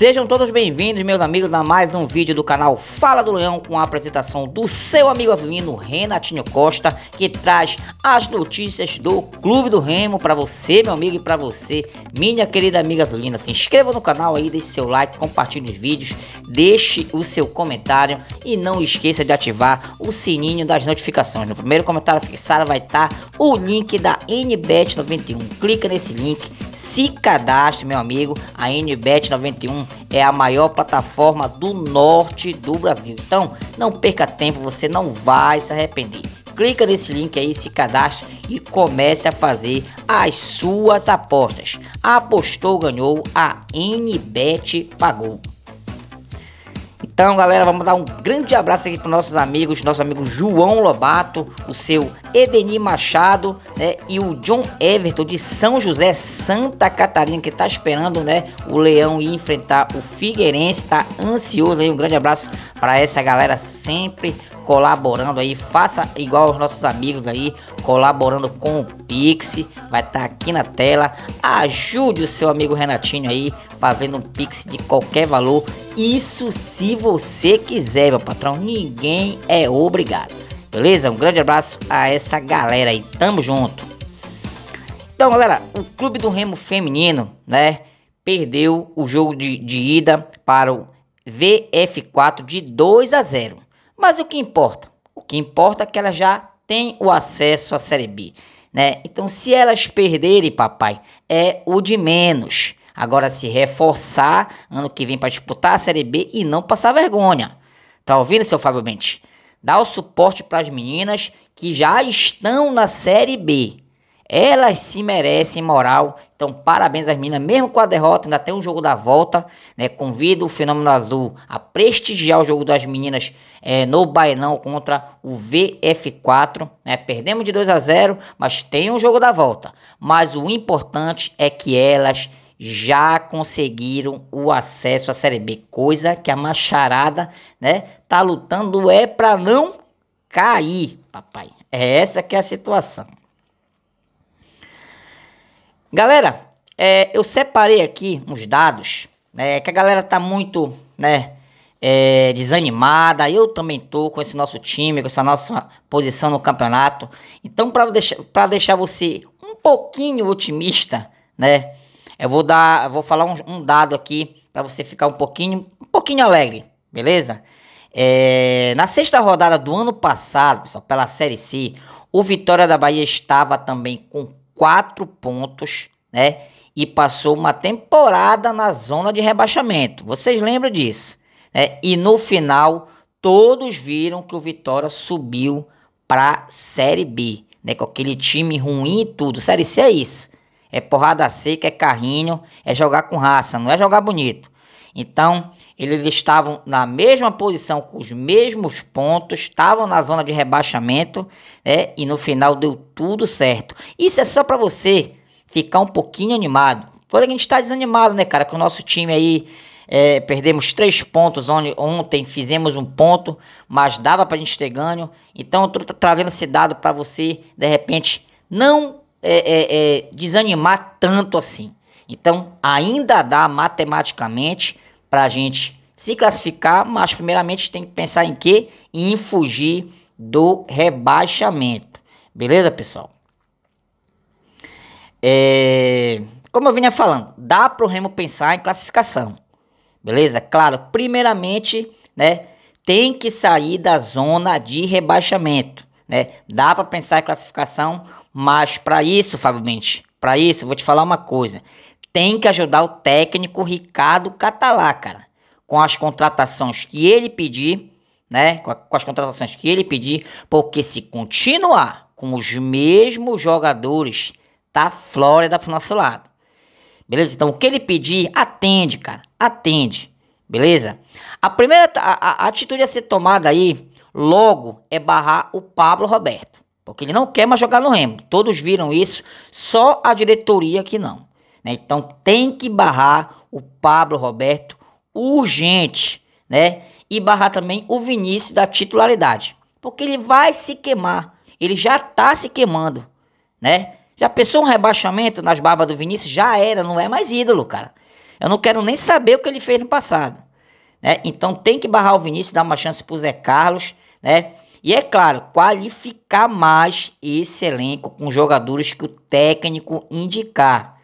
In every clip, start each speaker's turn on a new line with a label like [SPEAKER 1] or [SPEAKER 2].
[SPEAKER 1] Sejam todos bem-vindos, meus amigos, a mais um vídeo do canal Fala do Leão com a apresentação do seu amigo azulino Renatinho Costa, que traz as notícias do Clube do Remo para você, meu amigo, e para você, minha querida amiga azulina. Se inscreva no canal aí, deixe seu like, compartilhe os vídeos, deixe o seu comentário e não esqueça de ativar o sininho das notificações. No primeiro comentário fixado vai estar tá o link da NBet 91. Clica nesse link, se cadastre, meu amigo, a NBet 91 é a maior plataforma do norte do Brasil. Então, não perca tempo, você não vai se arrepender. Clica nesse link aí, se cadastre e comece a fazer as suas apostas. Apostou, ganhou, a NBet pagou. Então, galera, vamos dar um grande abraço aqui para nossos amigos, nosso amigo João Lobato, o seu Edenir Machado, né, e o John Everton de São José, Santa Catarina, que está esperando, né, o Leão ir enfrentar o Figueirense, está ansioso aí. Um grande abraço para essa galera sempre colaborando aí, faça igual os nossos amigos aí, colaborando com o Pix, vai estar tá aqui na tela. Ajude o seu amigo Renatinho aí, fazendo um Pix de qualquer valor. Isso se você quiser, meu patrão, ninguém é obrigado. Beleza? Um grande abraço a essa galera aí, tamo junto. Então, galera, o Clube do Remo Feminino, né, perdeu o jogo de, de ida para o VF4 de 2 a 0. Mas o que importa? O que importa é que elas já têm o acesso à Série B. Né? Então, se elas perderem, papai, é o de menos. Agora, se reforçar ano que vem para disputar a Série B e não passar vergonha. Tá ouvindo, seu Fábio Bente? Dá o suporte para as meninas que já estão na Série B. Elas se merecem moral. Então, parabéns às meninas, mesmo com a derrota, ainda tem um jogo da volta. Né? Convido o Fenômeno Azul a prestigiar o jogo das meninas é, no Bainão contra o VF4. Né? Perdemos de 2 a 0, mas tem um jogo da volta. Mas o importante é que elas já conseguiram o acesso à Série B, coisa que a macharada né, tá lutando é para não cair, papai. É essa que é a situação. Galera, é, eu separei aqui uns dados, né, que a galera tá muito, né, é, desanimada. Eu também tô com esse nosso time, com essa nossa posição no campeonato. Então, para deixar, pra deixar você um pouquinho otimista, né, eu vou dar, eu vou falar um, um dado aqui para você ficar um pouquinho, um pouquinho alegre, beleza? É, na sexta rodada do ano passado, pessoal, pela Série C, o Vitória da Bahia estava também com quatro pontos, né? E passou uma temporada na zona de rebaixamento. Vocês lembram disso? Né? E no final, todos viram que o Vitória subiu para Série B, né? Com aquele time ruim e tudo. Série C é isso. É porrada seca, é carrinho, é jogar com raça, não é jogar bonito. Então, eles estavam na mesma posição, com os mesmos pontos, estavam na zona de rebaixamento, né? E no final deu tudo certo. Isso é só para você ficar um pouquinho animado. Quando a gente está desanimado, né, cara? Com o nosso time aí é, perdemos três pontos ontem, fizemos um ponto, mas dava para a gente ter ganho. Então eu tô trazendo esse dado para você, de repente, não é, é, é desanimar tanto assim. Então, ainda dá matematicamente para a gente se classificar, mas primeiramente tem que pensar em quê? Em fugir do rebaixamento. Beleza, pessoal? É, como eu vinha falando, dá para o Remo pensar em classificação. Beleza? Claro, primeiramente, né, tem que sair da zona de rebaixamento, né? Dá para pensar em classificação, mas para isso, Fábio Mente, para isso, vou te falar uma coisa tem que ajudar o técnico Ricardo Catalá, cara, com as contratações que ele pedir, né? Com, a, com as contratações que ele pedir, porque se continuar com os mesmos jogadores, tá Flórida pro nosso lado. Beleza? Então, o que ele pedir, atende, cara. Atende. Beleza? A primeira a, a atitude a ser tomada aí, logo, é barrar o Pablo Roberto. Porque ele não quer mais jogar no Remo. Todos viram isso, só a diretoria que não. Né? Então tem que barrar o Pablo Roberto urgente, né? E barrar também o Vinícius da titularidade, porque ele vai se queimar. Ele já tá se queimando, né? Já pensou um rebaixamento nas barbas do Vinícius? Já era, não é mais ídolo, cara. Eu não quero nem saber o que ele fez no passado, né? Então tem que barrar o Vinícius, dar uma chance pro Zé Carlos, né? E é claro, qualificar mais esse elenco com jogadores que o técnico indicar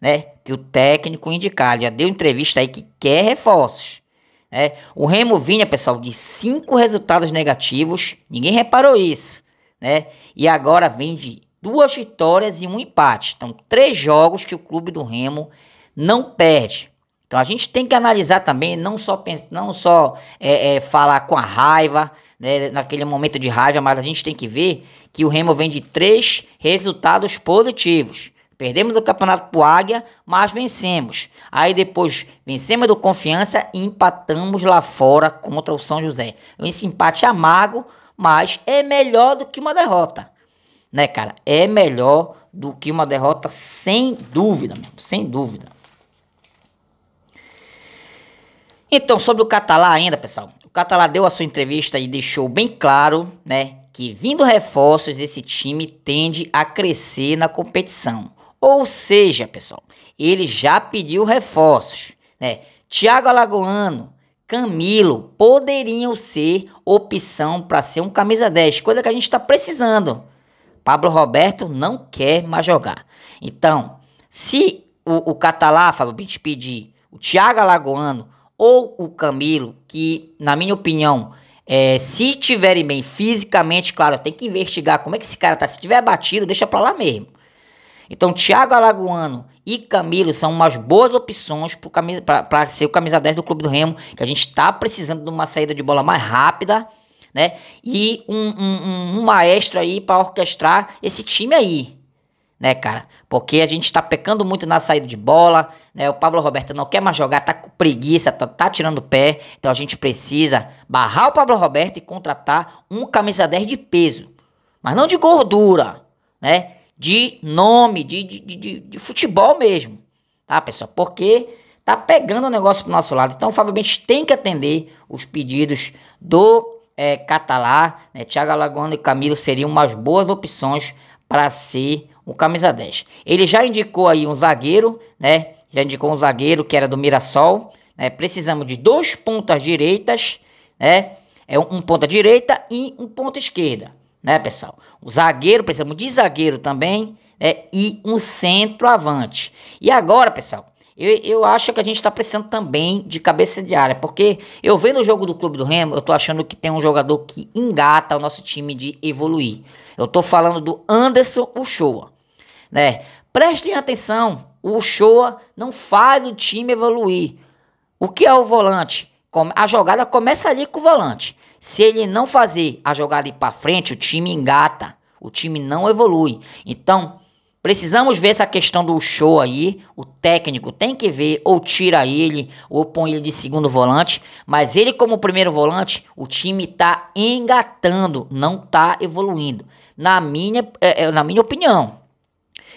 [SPEAKER 1] né? Que o técnico indicar, já deu entrevista aí que quer reforços. Né? O Remo vinha, pessoal, de cinco resultados negativos, ninguém reparou isso, né? E agora vem de duas vitórias e um empate. Então, três jogos que o clube do Remo não perde. Então, a gente tem que analisar também, não só, não só é, é, falar com a raiva, né, naquele momento de raiva, mas a gente tem que ver que o Remo vem de três resultados positivos. Perdemos o campeonato pro Águia, mas vencemos. Aí depois vencemos do Confiança e empatamos lá fora contra o São José. Esse empate amargo, mas é melhor do que uma derrota. Né, cara? É melhor do que uma derrota sem dúvida, mesmo, sem dúvida. Então, sobre o Catalá ainda, pessoal. O Catalá deu a sua entrevista e deixou bem claro, né, que vindo reforços esse time tende a crescer na competição. Ou seja, pessoal, ele já pediu reforços. Né? Tiago Alagoano, Camilo poderiam ser opção para ser um camisa 10, coisa que a gente está precisando. Pablo Roberto não quer mais jogar. Então, se o, o Catalá, Fábio Bint, pedir o Thiago Alagoano ou o Camilo, que, na minha opinião, é, se tiverem bem fisicamente, claro, tem que investigar como é que esse cara tá. Se tiver batido, deixa para lá mesmo. Então, Thiago Alagoano e Camilo são umas boas opções para ser o camisa 10 do Clube do Remo, que a gente está precisando de uma saída de bola mais rápida, né? E um, um, um maestro aí para orquestrar esse time aí, né, cara? Porque a gente está pecando muito na saída de bola, né? O Pablo Roberto não quer mais jogar, tá com preguiça, tá, tá tirando o pé. Então a gente precisa barrar o Pablo Roberto e contratar um camisa 10 de peso, mas não de gordura, né? de nome, de, de, de, de futebol mesmo, tá, pessoal? Porque tá pegando o negócio pro nosso lado. Então, o Fábio Bentes tem que atender os pedidos do é, Catalá, né? Thiago Alagona e Camilo seriam umas boas opções para ser o camisa 10. Ele já indicou aí um zagueiro, né? Já indicou um zagueiro que era do Mirassol, né? Precisamos de dois pontas direitas, né? É um, um ponta direita e um ponta esquerda né, pessoal? O zagueiro, precisamos de zagueiro também, né, e um centroavante. E agora, pessoal, eu, eu acho que a gente está precisando também de cabeça de área, porque eu vendo o jogo do Clube do Remo, eu tô achando que tem um jogador que engata o nosso time de evoluir. Eu tô falando do Anderson Uchoa, né? Prestem atenção, o Uchoa não faz o time evoluir. O que é o volante? A jogada começa ali com o volante. Se ele não fazer a jogada ir para frente, o time engata. O time não evolui. Então, precisamos ver essa questão do show aí. O técnico tem que ver, ou tira ele, ou põe ele de segundo volante. Mas ele, como primeiro volante, o time tá engatando, não tá evoluindo. Na minha, é, é, na minha opinião.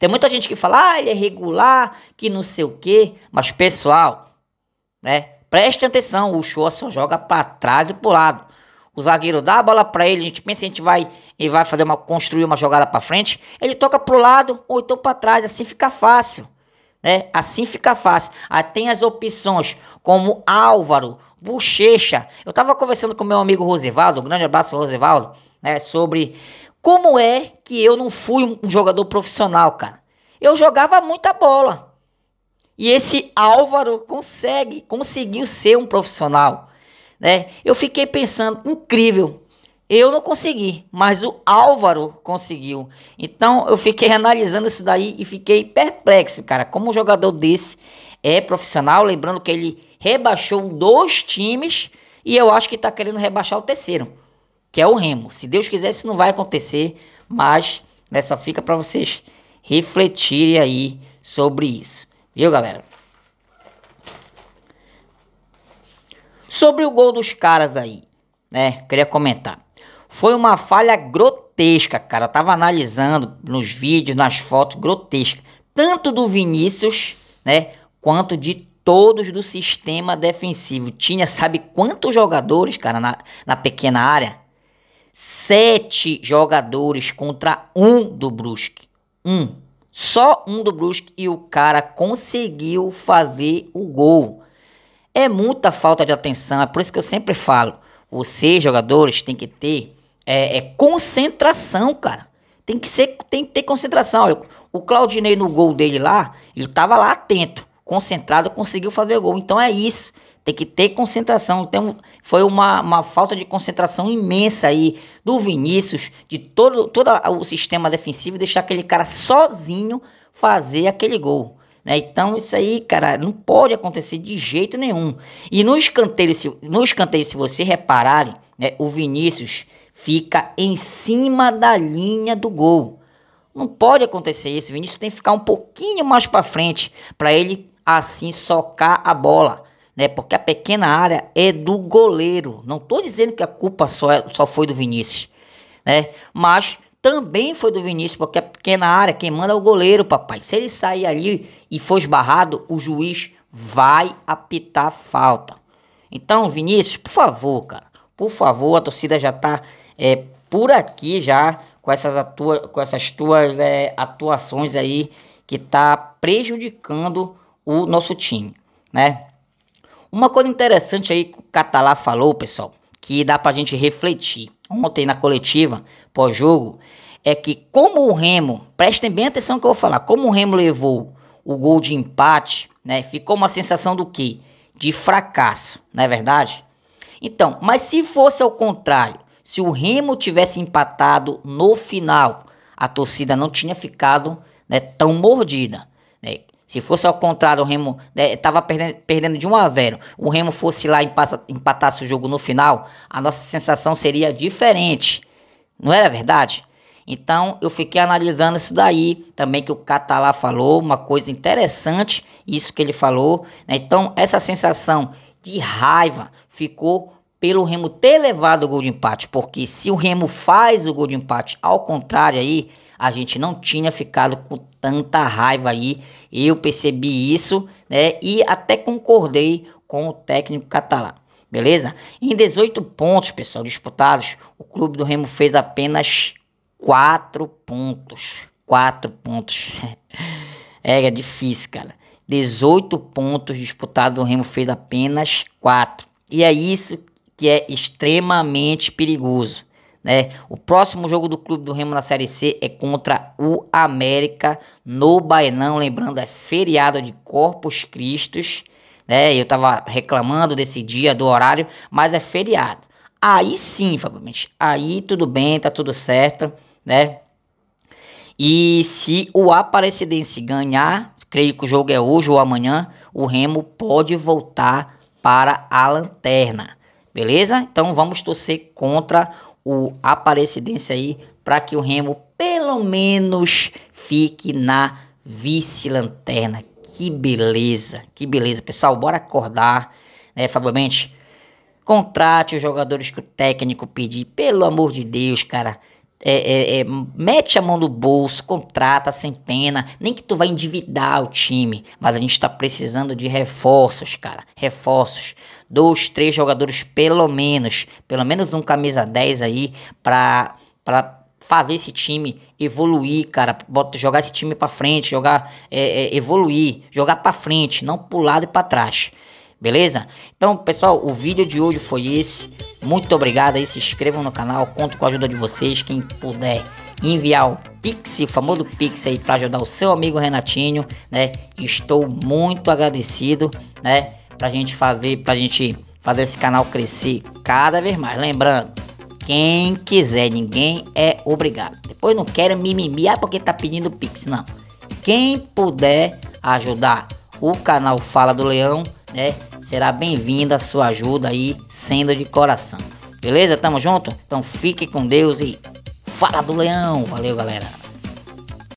[SPEAKER 1] Tem muita gente que fala, ah, ele é regular, que não sei o quê. Mas, pessoal, né? Preste atenção, o Shoa só joga para trás e pro lado. O zagueiro dá a bola para ele, a gente pensa que a gente vai, e vai fazer uma, construir uma jogada para frente, ele toca pro lado ou então para trás, assim fica fácil. Né? Assim fica fácil. Aí tem as opções como Álvaro, Bochecha. Eu estava conversando com meu amigo Rosivaldo, um grande abraço Rosivaldo, né, sobre como é que eu não fui um jogador profissional, cara. Eu jogava muita bola. E esse Álvaro consegue, conseguiu ser um profissional, né? Eu fiquei pensando, incrível. Eu não consegui, mas o Álvaro conseguiu. Então eu fiquei analisando isso daí e fiquei perplexo, cara. Como um jogador desse é profissional, lembrando que ele rebaixou dois times e eu acho que tá querendo rebaixar o terceiro, que é o Remo. Se Deus quiser, isso não vai acontecer, mas né, só fica para vocês refletirem aí sobre isso. Viu, galera? Sobre o gol dos caras aí, né? Queria comentar. Foi uma falha grotesca, cara. Eu tava analisando nos vídeos, nas fotos, grotesca. Tanto do Vinícius, né? Quanto de todos do sistema defensivo. Tinha, sabe quantos jogadores, cara, na, na pequena área? Sete jogadores contra um do Brusque. Um. Só um do Brusque e o cara conseguiu fazer o gol. É muita falta de atenção, é por isso que eu sempre falo. Vocês, jogadores, tem que ter é, é, concentração, cara. Tem que, ser, tem que ter concentração. Olha, o Claudinei no gol dele lá, ele tava lá atento, concentrado, conseguiu fazer o gol. Então é isso. Tem que ter concentração. Então, foi uma, uma falta de concentração imensa aí do Vinícius, de todo, todo o sistema defensivo, deixar aquele cara sozinho fazer aquele gol. Né? Então, isso aí, cara, não pode acontecer de jeito nenhum. E no escanteio, se, no escanteio, se você repararem, né, o Vinícius fica em cima da linha do gol. Não pode acontecer isso. O Vinícius tem que ficar um pouquinho mais para frente para ele assim socar a bola né? Porque a pequena área é do goleiro. Não estou dizendo que a culpa só, é, só foi do Vinícius, né? Mas também foi do Vinícius, porque a pequena área, quem manda é o goleiro, papai. Se ele sair ali e for esbarrado, o juiz vai apitar falta. Então, Vinícius, por favor, cara, por favor, a torcida já está é, por aqui já com essas, atua com essas tuas é, atuações aí que tá prejudicando o nosso time, né? Uma coisa interessante aí que o Catalá falou, pessoal, que dá pra gente refletir ontem na coletiva pós-jogo, é que como o Remo, prestem bem atenção no que eu vou falar, como o Remo levou o gol de empate, né? Ficou uma sensação do quê? De fracasso, não é verdade? Então, mas se fosse ao contrário, se o Remo tivesse empatado no final, a torcida não tinha ficado né, tão mordida. Né? Se fosse ao contrário, o Remo estava né, perdendo, perdendo de 1 a 0 o Remo fosse lá e empatasse o jogo no final, a nossa sensação seria diferente. Não era verdade? Então eu fiquei analisando isso daí também que o Catalá falou, uma coisa interessante, isso que ele falou. Né? Então essa sensação de raiva ficou pelo Remo ter levado o gol de empate, porque se o Remo faz o gol de empate, ao contrário aí, a gente não tinha ficado com tanta raiva aí. Eu percebi isso, né? E até concordei com o técnico catalã. Beleza? Em 18 pontos, pessoal, disputados, o clube do Remo fez apenas 4 pontos. 4 pontos. é, é difícil, cara. 18 pontos disputados, o Remo fez apenas 4. E é isso que é extremamente perigoso né? O próximo jogo do Clube do Remo na Série C é contra o América no Baenão, lembrando, é feriado de Corpus Cristos, né? Eu tava reclamando desse dia, do horário, mas é feriado. Aí sim, Fábio aí tudo bem, tá tudo certo, né? E se o Aparecidense ganhar, creio que o jogo é hoje ou amanhã, o Remo pode voltar para a lanterna. Beleza? Então vamos torcer contra o o Aparecidense aí para que o Remo pelo menos fique na vice-lanterna. Que beleza, que beleza, pessoal. Bora acordar, né, Fábio Mendes? Contrate os jogadores que o técnico pedir, pelo amor de Deus, cara é, é, é, mete a mão no bolso, contrata a centena, nem que tu vai endividar o time, mas a gente tá precisando de reforços, cara, reforços. Dois, três jogadores pelo menos, pelo menos um camisa 10 aí pra, pra fazer esse time evoluir, cara, bota, jogar esse time pra frente, jogar, é, é, evoluir, jogar pra frente, não pro lado e pra trás. Beleza? Então, pessoal, o vídeo de hoje foi esse. Muito obrigado aí, se inscrevam no canal, conto com a ajuda de vocês, quem puder enviar o Pix, o famoso Pix aí para ajudar o seu amigo Renatinho, né? Estou muito agradecido, né? Pra gente fazer, pra gente fazer esse canal crescer cada vez mais. Lembrando, quem quiser, ninguém é obrigado. Depois não quero mimimi, ah, porque tá pedindo Pix, não. Quem puder ajudar o canal Fala do Leão, né? será bem-vinda a sua ajuda aí, sendo de coração. Beleza? Tamo junto? Então fique com Deus e fala do leão. Valeu, galera.